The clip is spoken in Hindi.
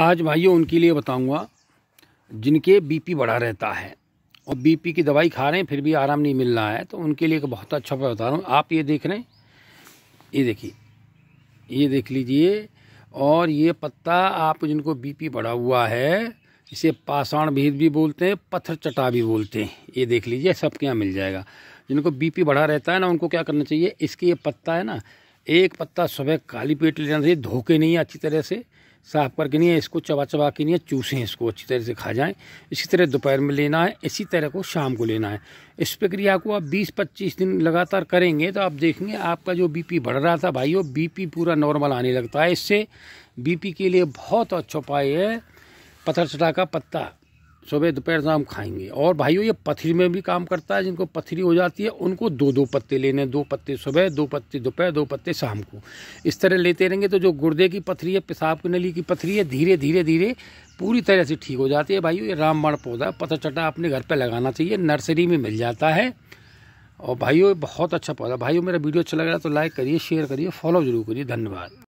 आज भाइयों उनके लिए बताऊंगा जिनके बीपी बढ़ा रहता है और बीपी की दवाई खा रहे हैं फिर भी आराम नहीं मिल रहा है तो उनके लिए एक बहुत अच्छा उपाय बता रहा हूँ आप ये देख रहे हैं ये देखिए ये देख लीजिए और ये पत्ता आप जिनको बीपी बढ़ा हुआ है इसे पाषाण भेद भी बोलते हैं पत्थर चटा भी बोलते हैं ये देख लीजिए सबके यहाँ मिल जाएगा जिनको बीपी बढ़ा रहता है ना उनको क्या करना चाहिए इसके ये पत्ता है ना एक पत्ता सुबह काली पेट लेना चाहिए धोके नहीं अच्छी तरह से साफ करके नहीं है इसको चबा चबा के नहीं चूसें इसको अच्छी तरह से खा जाएं इसी तरह दोपहर में लेना है इसी तरह को शाम को लेना है इस प्रक्रिया को आप 20-25 दिन लगातार करेंगे तो आप देखेंगे आपका जो बीपी बढ़ रहा था भाई वो बीपी पूरा नॉर्मल आने लगता है इससे बी के लिए बहुत अच्छा उपाय है पत्थर चटा का पत्ता सुबह दोपहर शाम खाएंगे और भाइयों ये पथरी में भी काम करता है जिनको पथरी हो जाती है उनको दो दो पत्ते लेने दो पत्ते सुबह दो पत्ते दोपहर दो पत्ते शाम को इस तरह लेते रहेंगे तो जो गुर्दे की पथरी है पेशाब की नली की पथरी है धीरे धीरे धीरे पूरी तरह से ठीक हो जाती है भाइयों ये रामबाण पौधा पत्थर चटा अपने घर पर लगाना चाहिए नर्सरी में मिल जाता है और भाइयों बहुत अच्छा पौधा भाइयों मेरा वीडियो अच्छा लग रहा है तो लाइक करिए शेयर करिए फॉलो जरूर करिए धन्यवाद